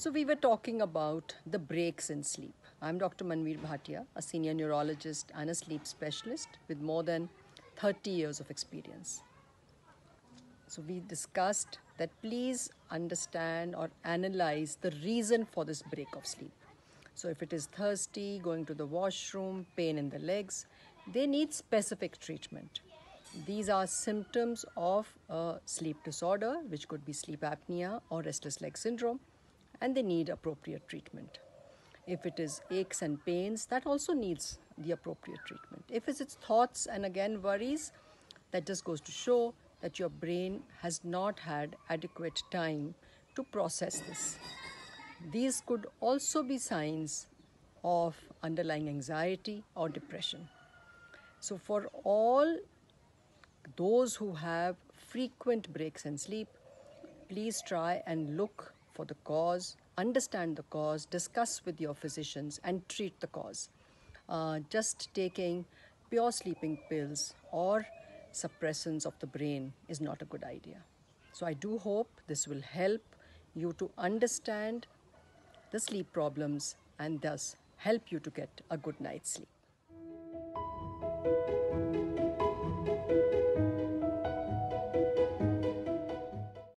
So, we were talking about the breaks in sleep. I'm Dr. Manveer Bhatia, a senior neurologist and a sleep specialist with more than 30 years of experience. So, we discussed that please understand or analyze the reason for this break of sleep. So, if it is thirsty, going to the washroom, pain in the legs, they need specific treatment. These are symptoms of a sleep disorder, which could be sleep apnea or restless leg syndrome and they need appropriate treatment. If it is aches and pains, that also needs the appropriate treatment. If it's thoughts and again worries, that just goes to show that your brain has not had adequate time to process this. These could also be signs of underlying anxiety or depression. So, for all those who have frequent breaks in sleep, please try and look for the cause, understand the cause, discuss with your physicians, and treat the cause. Uh, just taking pure sleeping pills or suppressants of the brain is not a good idea. So, I do hope this will help you to understand the sleep problems and thus help you to get a good night's sleep.